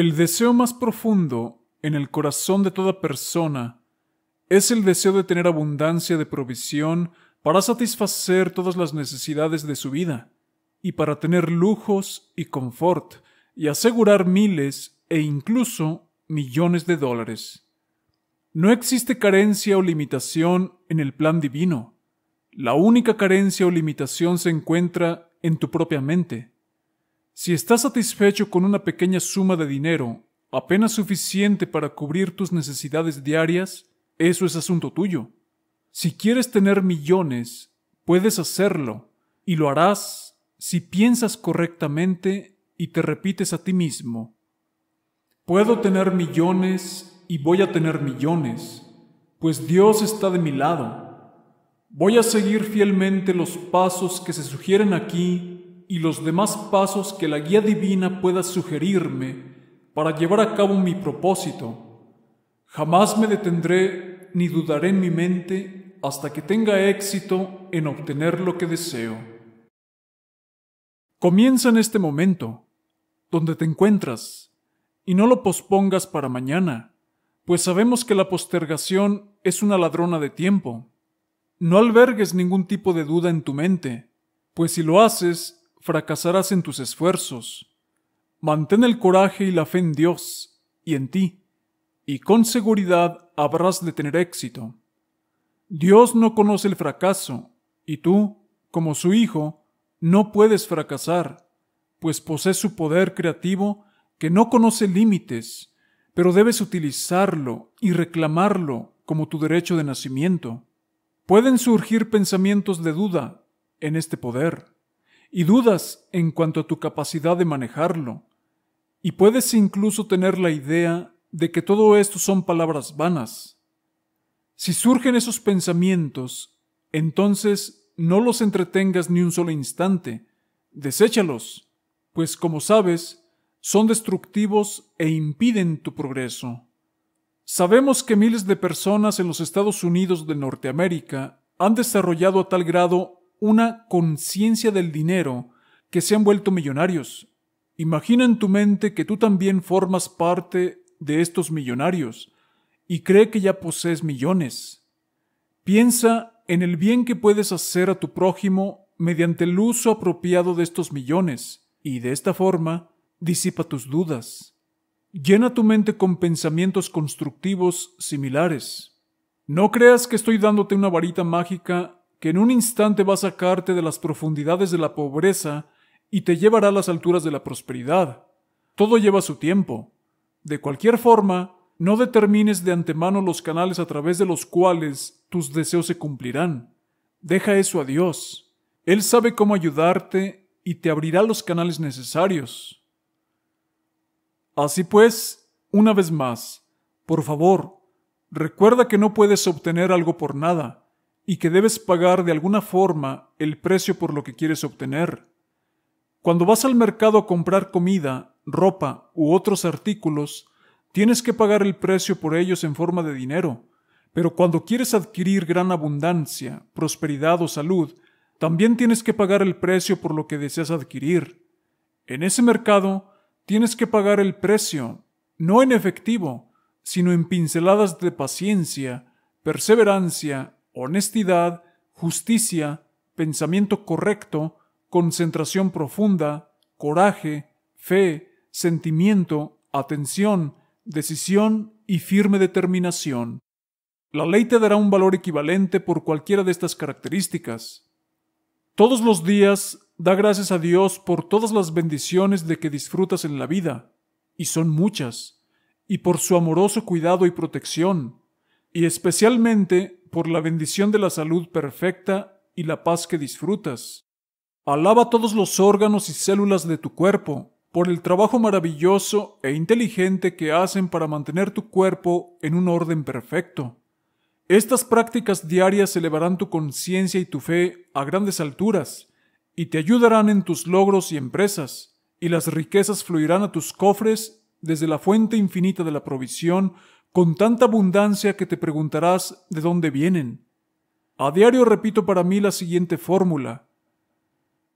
El deseo más profundo en el corazón de toda persona es el deseo de tener abundancia de provisión para satisfacer todas las necesidades de su vida, y para tener lujos y confort, y asegurar miles e incluso millones de dólares. No existe carencia o limitación en el plan divino. La única carencia o limitación se encuentra en tu propia mente. Si estás satisfecho con una pequeña suma de dinero, apenas suficiente para cubrir tus necesidades diarias, eso es asunto tuyo. Si quieres tener millones, puedes hacerlo, y lo harás si piensas correctamente y te repites a ti mismo. Puedo tener millones y voy a tener millones, pues Dios está de mi lado. Voy a seguir fielmente los pasos que se sugieren aquí y los demás pasos que la guía divina pueda sugerirme para llevar a cabo mi propósito. Jamás me detendré ni dudaré en mi mente hasta que tenga éxito en obtener lo que deseo. Comienza en este momento, donde te encuentras, y no lo pospongas para mañana, pues sabemos que la postergación es una ladrona de tiempo. No albergues ningún tipo de duda en tu mente, pues si lo haces fracasarás en tus esfuerzos. Mantén el coraje y la fe en Dios y en ti, y con seguridad habrás de tener éxito. Dios no conoce el fracaso, y tú, como su hijo, no puedes fracasar, pues posee su poder creativo que no conoce límites, pero debes utilizarlo y reclamarlo como tu derecho de nacimiento. Pueden surgir pensamientos de duda en este poder y dudas en cuanto a tu capacidad de manejarlo. Y puedes incluso tener la idea de que todo esto son palabras vanas. Si surgen esos pensamientos, entonces no los entretengas ni un solo instante, deséchalos, pues como sabes, son destructivos e impiden tu progreso. Sabemos que miles de personas en los Estados Unidos de Norteamérica han desarrollado a tal grado una conciencia del dinero que se han vuelto millonarios. Imagina en tu mente que tú también formas parte de estos millonarios y cree que ya posees millones. Piensa en el bien que puedes hacer a tu prójimo mediante el uso apropiado de estos millones y de esta forma disipa tus dudas. Llena tu mente con pensamientos constructivos similares. No creas que estoy dándote una varita mágica que en un instante va a sacarte de las profundidades de la pobreza y te llevará a las alturas de la prosperidad. Todo lleva su tiempo. De cualquier forma, no determines de antemano los canales a través de los cuales tus deseos se cumplirán. Deja eso a Dios. Él sabe cómo ayudarte y te abrirá los canales necesarios. Así pues, una vez más, por favor, recuerda que no puedes obtener algo por nada y que debes pagar de alguna forma el precio por lo que quieres obtener. Cuando vas al mercado a comprar comida, ropa u otros artículos, tienes que pagar el precio por ellos en forma de dinero, pero cuando quieres adquirir gran abundancia, prosperidad o salud, también tienes que pagar el precio por lo que deseas adquirir. En ese mercado, tienes que pagar el precio, no en efectivo, sino en pinceladas de paciencia, perseverancia honestidad, justicia, pensamiento correcto, concentración profunda, coraje, fe, sentimiento, atención, decisión y firme determinación. La ley te dará un valor equivalente por cualquiera de estas características. Todos los días da gracias a Dios por todas las bendiciones de que disfrutas en la vida, y son muchas, y por su amoroso cuidado y protección, y especialmente por la bendición de la salud perfecta y la paz que disfrutas. Alaba todos los órganos y células de tu cuerpo, por el trabajo maravilloso e inteligente que hacen para mantener tu cuerpo en un orden perfecto. Estas prácticas diarias elevarán tu conciencia y tu fe a grandes alturas, y te ayudarán en tus logros y empresas, y las riquezas fluirán a tus cofres desde la fuente infinita de la provisión con tanta abundancia que te preguntarás de dónde vienen. A diario repito para mí la siguiente fórmula.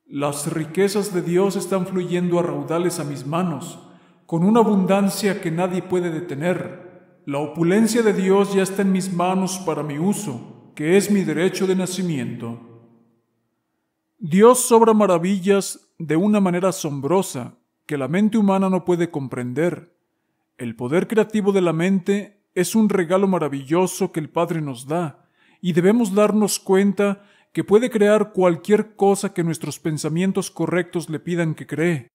Las riquezas de Dios están fluyendo a raudales a mis manos, con una abundancia que nadie puede detener. La opulencia de Dios ya está en mis manos para mi uso, que es mi derecho de nacimiento. Dios sobra maravillas de una manera asombrosa que la mente humana no puede comprender el poder creativo de la mente es un regalo maravilloso que el Padre nos da, y debemos darnos cuenta que puede crear cualquier cosa que nuestros pensamientos correctos le pidan que cree.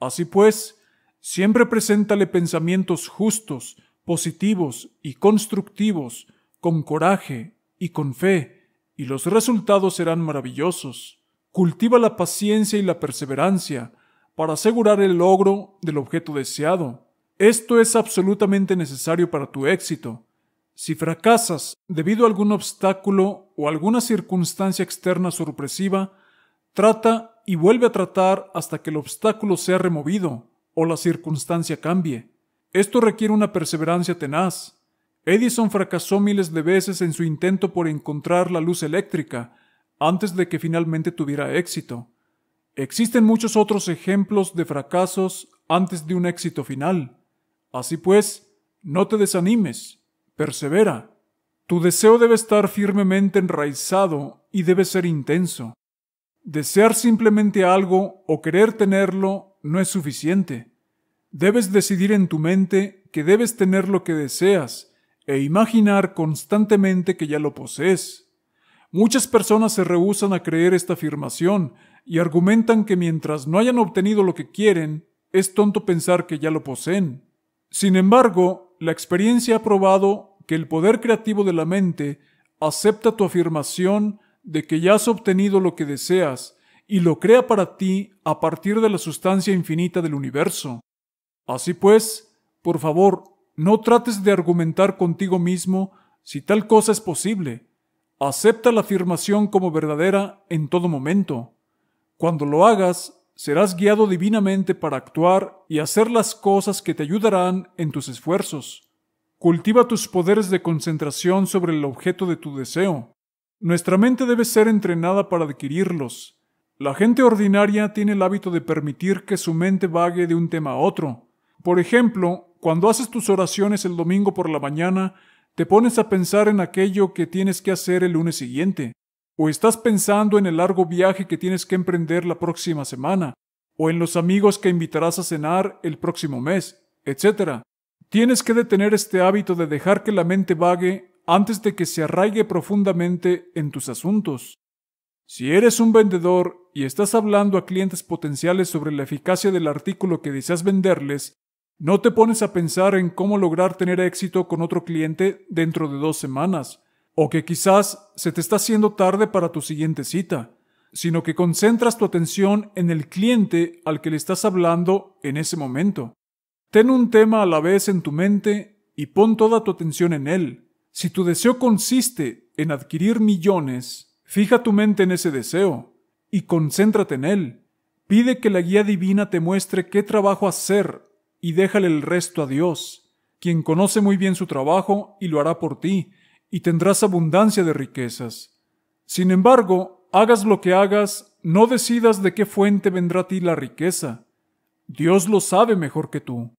Así pues, siempre preséntale pensamientos justos, positivos y constructivos, con coraje y con fe, y los resultados serán maravillosos. Cultiva la paciencia y la perseverancia para asegurar el logro del objeto deseado esto es absolutamente necesario para tu éxito. Si fracasas debido a algún obstáculo o alguna circunstancia externa sorpresiva, trata y vuelve a tratar hasta que el obstáculo sea removido o la circunstancia cambie. Esto requiere una perseverancia tenaz. Edison fracasó miles de veces en su intento por encontrar la luz eléctrica antes de que finalmente tuviera éxito. Existen muchos otros ejemplos de fracasos antes de un éxito final. Así pues, no te desanimes, persevera. Tu deseo debe estar firmemente enraizado y debe ser intenso. Desear simplemente algo o querer tenerlo no es suficiente. Debes decidir en tu mente que debes tener lo que deseas e imaginar constantemente que ya lo posees. Muchas personas se rehúsan a creer esta afirmación y argumentan que mientras no hayan obtenido lo que quieren, es tonto pensar que ya lo poseen. Sin embargo, la experiencia ha probado que el poder creativo de la mente acepta tu afirmación de que ya has obtenido lo que deseas y lo crea para ti a partir de la sustancia infinita del universo. Así pues, por favor, no trates de argumentar contigo mismo si tal cosa es posible. Acepta la afirmación como verdadera en todo momento. Cuando lo hagas, serás guiado divinamente para actuar y hacer las cosas que te ayudarán en tus esfuerzos. Cultiva tus poderes de concentración sobre el objeto de tu deseo. Nuestra mente debe ser entrenada para adquirirlos. La gente ordinaria tiene el hábito de permitir que su mente vague de un tema a otro. Por ejemplo, cuando haces tus oraciones el domingo por la mañana, te pones a pensar en aquello que tienes que hacer el lunes siguiente o estás pensando en el largo viaje que tienes que emprender la próxima semana, o en los amigos que invitarás a cenar el próximo mes, etc. Tienes que detener este hábito de dejar que la mente vague antes de que se arraigue profundamente en tus asuntos. Si eres un vendedor y estás hablando a clientes potenciales sobre la eficacia del artículo que deseas venderles, no te pones a pensar en cómo lograr tener éxito con otro cliente dentro de dos semanas o que quizás se te está haciendo tarde para tu siguiente cita, sino que concentras tu atención en el cliente al que le estás hablando en ese momento. Ten un tema a la vez en tu mente y pon toda tu atención en él. Si tu deseo consiste en adquirir millones, fija tu mente en ese deseo y concéntrate en él. Pide que la guía divina te muestre qué trabajo hacer y déjale el resto a Dios, quien conoce muy bien su trabajo y lo hará por ti, y tendrás abundancia de riquezas. Sin embargo, hagas lo que hagas, no decidas de qué fuente vendrá a ti la riqueza. Dios lo sabe mejor que tú.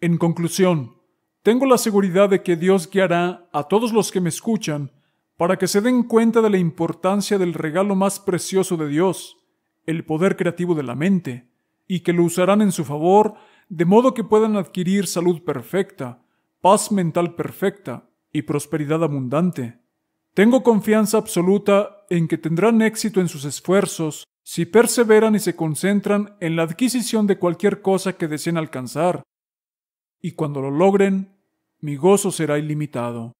En conclusión, tengo la seguridad de que Dios guiará a todos los que me escuchan para que se den cuenta de la importancia del regalo más precioso de Dios, el poder creativo de la mente, y que lo usarán en su favor de modo que puedan adquirir salud perfecta, paz mental perfecta, y prosperidad abundante. Tengo confianza absoluta en que tendrán éxito en sus esfuerzos si perseveran y se concentran en la adquisición de cualquier cosa que deseen alcanzar. Y cuando lo logren, mi gozo será ilimitado.